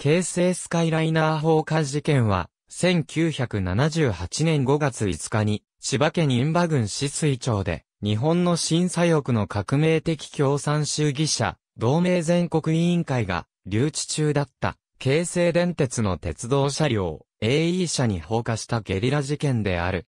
京成スカイライナー放火事件は、1978年5月5日に、千葉県印馬郡市水町で、日本の審査欲の革命的共産主義者、同盟全国委員会が、留置中だった、京成電鉄の鉄道車両、AE 車に放火したゲリラ事件である。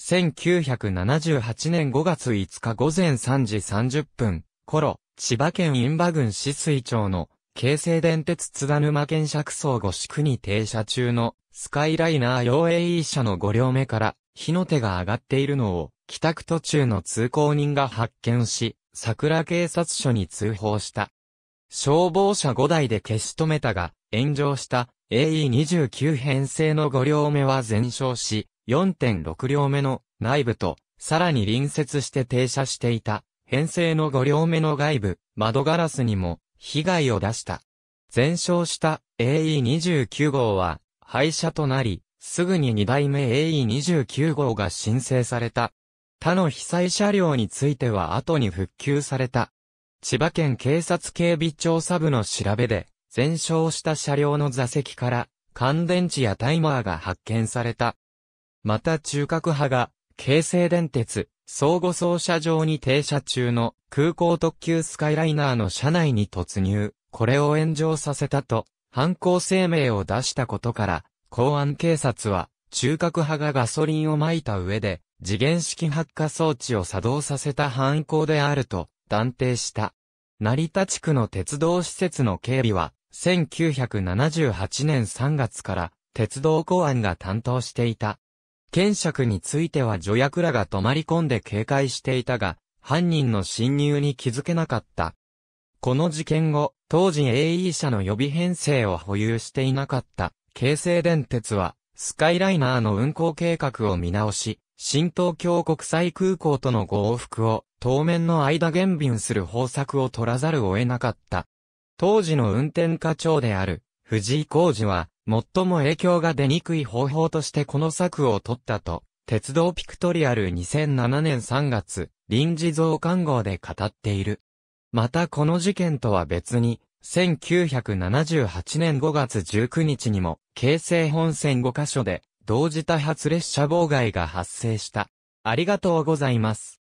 1978年5月5日午前3時30分頃、千葉県印馬郡市水町の京成電鉄津田沼県釈荘五宿に停車中のスカイライナー用 AE 車の5両目から火の手が上がっているのを帰宅途中の通行人が発見し、桜警察署に通報した。消防車5台で消し止めたが、炎上した AE29 編成の5両目は全焼し、4.6両目の内部と、さらに隣接して停車していた、編成の5両目の外部、窓ガラスにも被害を出した。全焼した AE29 号は廃車となり、すぐに2代目 AE29 号が申請された。他の被災車両については後に復旧された。千葉県警察警備調査部の調べで、全焼した車両の座席から、乾電池やタイマーが発見された。また中核派が、京成電鉄、相互操車場に停車中の空港特急スカイライナーの車内に突入、これを炎上させたと、犯行声明を出したことから、公安警察は、中核派がガソリンを撒いた上で、次元式発火装置を作動させた犯行であると断定した。成田地区の鉄道施設の警備は、1978年3月から鉄道公安が担当していた。剣索については助役らが泊まり込んで警戒していたが、犯人の侵入に気づけなかった。この事件後、当時 AE 社の予備編成を保有していなかった、京成電鉄は、スカイライナーの運行計画を見直し、新東京国際空港との合服を、当面の間減便する方策を取らざるを得なかった。当時の運転課長である、藤井浩二は、最も影響が出にくい方法としてこの策を取ったと、鉄道ピクトリアル2007年3月、臨時増刊号で語っている。またこの事件とは別に、1978年5月19日にも、京成本線5カ所で、同時多発列車妨害が発生した。ありがとうございます。